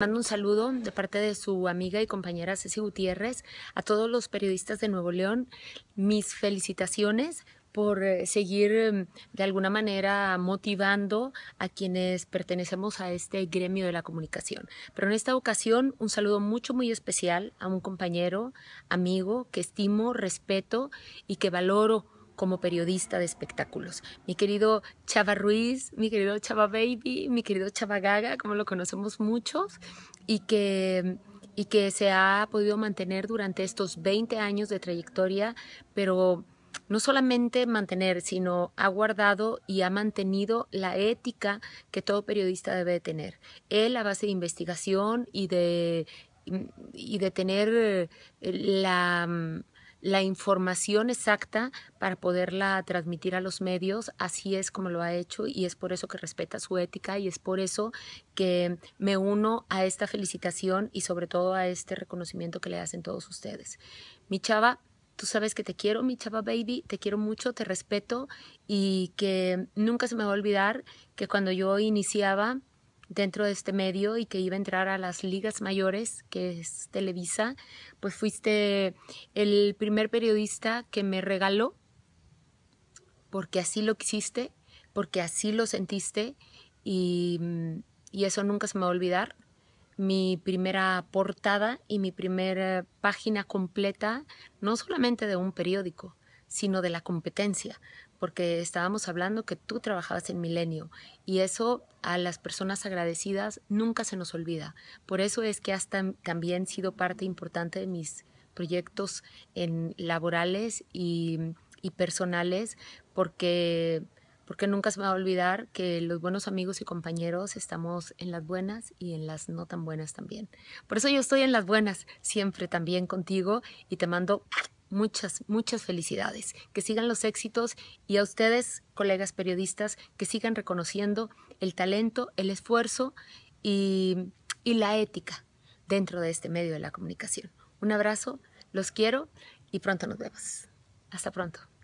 Mando un saludo de parte de su amiga y compañera Ceci Gutiérrez a todos los periodistas de Nuevo León. Mis felicitaciones por eh, seguir em, de alguna manera motivando a quienes pertenecemos a este gremio de la comunicación. Pero en esta ocasión un saludo mucho, muy especial a un compañero, amigo, que estimo, respeto y que valoro como periodista de espectáculos. Mi querido Chava Ruiz, mi querido Chava Baby, mi querido Chava Gaga, como lo conocemos muchos, y que y que se ha podido mantener durante estos 20 años de trayectoria, pero no solamente mantener, sino ha guardado y ha mantenido la ética que todo periodista debe tener. Él a base de investigación y de, y de tener eh, la la información exacta para poderla transmitir a los medios. Así es como lo ha hecho y es por eso que respeta su ética y es por eso que me uno a esta felicitación y sobre todo a este reconocimiento que le hacen todos ustedes. Mi chava, tú sabes que te quiero, mi chava baby, te quiero mucho, te respeto y que nunca se me va a olvidar que cuando yo iniciaba dentro de este medio y que iba a entrar a las ligas mayores, que es Televisa, pues fuiste el primer periodista que me regaló, porque así lo quisiste, porque así lo sentiste y, mm, eso nunca se me va a olvidar. Mi primera portada y mi primera página completa, no solamente de un periódico, sino de la competencia, porque estábamos hablando que tú trabajabas en Milenio y eso a las personas agradecidas nunca se nos olvida. Por eso es que has también sido parte importante de mis proyectos en laborales y, personales, porque porque nunca se va a olvidar que los buenos amigos y compañeros estamos en las buenas y en las no tan buenas también. Por eso yo estoy en las buenas siempre también contigo y te mando muchas, muchas felicidades, que sigan los éxitos y a ustedes, colegas periodistas, que sigan reconociendo el talento, el esfuerzo y, y la ética dentro de este medio de la comunicación. Un abrazo, los quiero y pronto nos vemos. Hasta pronto.